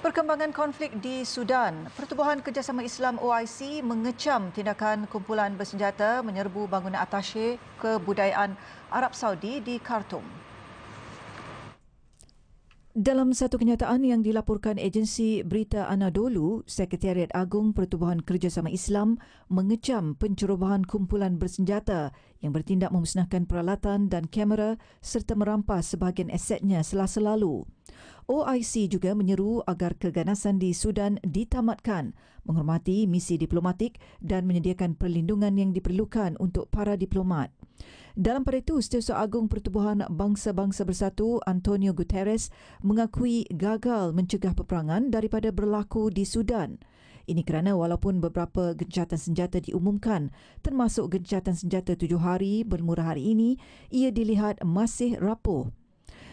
Perkembangan konflik di Sudan. Pertubuhan Kerjasama Islam OIC mengecam tindakan kumpulan bersenjata menyerbu bangunan atasye kebudayaan Arab Saudi di Khartoum. Dalam satu kenyataan yang dilaporkan agensi berita Anadolu, Sekretariat Agung Pertubuhan Kerjasama Islam mengecam pencerobohan kumpulan bersenjata yang bertindak memusnahkan peralatan dan kamera serta merampas sebahagian asetnya selasa lalu. OIC juga menyeru agar keganasan di Sudan ditamatkan, menghormati misi diplomatik dan menyediakan perlindungan yang diperlukan untuk para diplomat. Dalam pada itu, Setiausaha Agung Pertubuhan Bangsa-Bangsa Bersatu Antonio Guterres mengakui gagal mencegah peperangan daripada berlaku di Sudan. Ini kerana walaupun beberapa gencatan senjata diumumkan, termasuk gencatan senjata tujuh hari bermula hari ini, ia dilihat masih rapuh.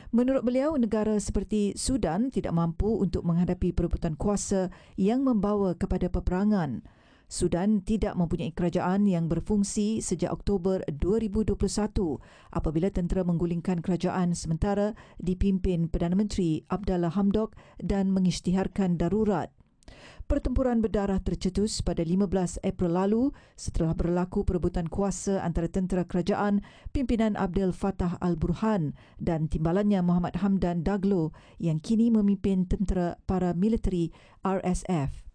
Menurut beliau, negara seperti Sudan tidak mampu untuk menghadapi perebutan kuasa yang membawa kepada peperangan. Sudan tidak mempunyai kerajaan yang berfungsi sejak Oktober 2021 apabila tentera menggulingkan kerajaan sementara dipimpin Perdana Menteri Abdallah Hamdok dan mengisytiharkan darurat. Pertempuran berdarah tercetus pada 15 April lalu setelah berlaku perebutan kuasa antara tentera kerajaan pimpinan Abdel Fattah Al-Burhan dan timbalannya Muhammad Hamdan Daglo yang kini memimpin tentera paramiliteri RSF.